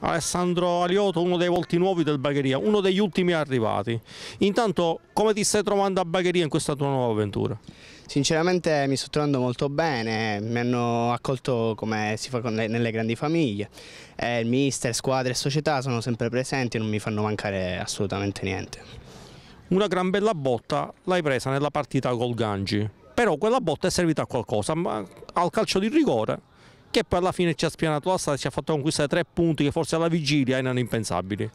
Alessandro Alioto, uno dei volti nuovi del Bagheria, uno degli ultimi arrivati. Intanto, come ti stai trovando a Bagheria in questa tua nuova avventura? Sinceramente mi sto trovando molto bene, mi hanno accolto come si fa le, nelle grandi famiglie, eh, il mister, squadre e società sono sempre presenti e non mi fanno mancare assolutamente niente. Una gran bella botta l'hai presa nella partita col Gangi, però quella botta è servita a qualcosa, ma al calcio di rigore che poi alla fine ci ha spianato la strada, ci ha fatto conquistare tre punti che forse alla vigilia erano impensabili.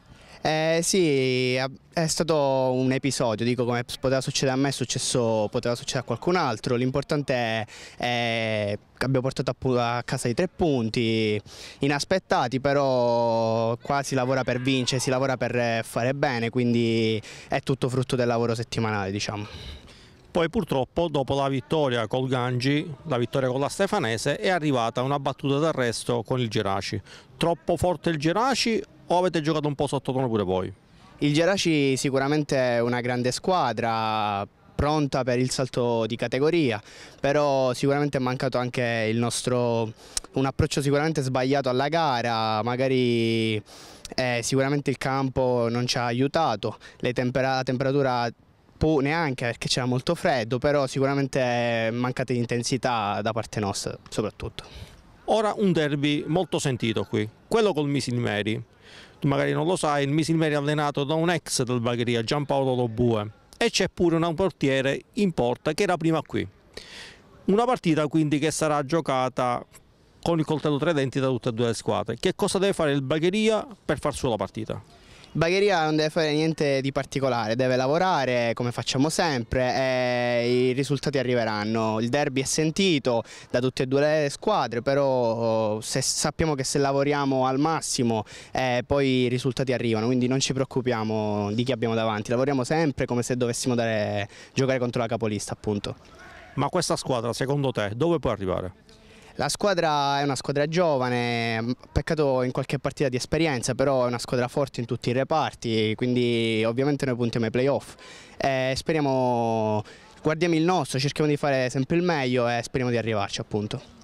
Eh, sì, è stato un episodio, dico come poteva succedere a me, successo, poteva succedere a qualcun altro, l'importante è, è, che abbiamo portato a, a, casa i tre punti, inaspettati però qua si lavora per vincere, si lavora per fare bene, quindi è tutto frutto del lavoro settimanale diciamo. Poi purtroppo dopo la vittoria col Gangi, la vittoria con la Stefanese, è arrivata una battuta d'arresto con il Geraci. Troppo forte il Geraci o avete giocato un po' sottotono pure voi? Il Geraci sicuramente è una grande squadra, pronta per il salto di categoria, però sicuramente è mancato anche il nostro, un approccio sicuramente sbagliato alla gara, magari eh, sicuramente il campo non ci ha aiutato, tempera la temperatura neanche perché c'era molto freddo, però sicuramente è mancata di intensità da parte nostra soprattutto. Ora un derby molto sentito qui, quello col Misilmeri. Tu magari non lo sai, il Misilmeri è allenato da un ex del Bagheria, Giampaolo Lobue, e c'è pure un portiere in porta che era prima qui. Una partita quindi che sarà giocata con il coltello tre denti da tutte e due le squadre. Che cosa deve fare il Bagheria per far sua la partita? Bagheria non deve fare niente di particolare, deve lavorare come facciamo sempre e i risultati arriveranno. Il derby è sentito da tutte e due le squadre, però oh, se, sappiamo che se lavoriamo al massimo eh, poi i risultati arrivano, quindi non ci preoccupiamo di chi abbiamo davanti, lavoriamo sempre come se dovessimo dare, giocare contro la capolista appunto. Ma questa squadra secondo te dove può arrivare? La squadra è una squadra giovane, peccato in qualche partita di esperienza, però è una squadra forte in tutti i reparti, quindi ovviamente noi puntiamo ai playoff. Eh, speriamo, guardiamo il nostro, cerchiamo di fare sempre il meglio e speriamo di arrivarci appunto.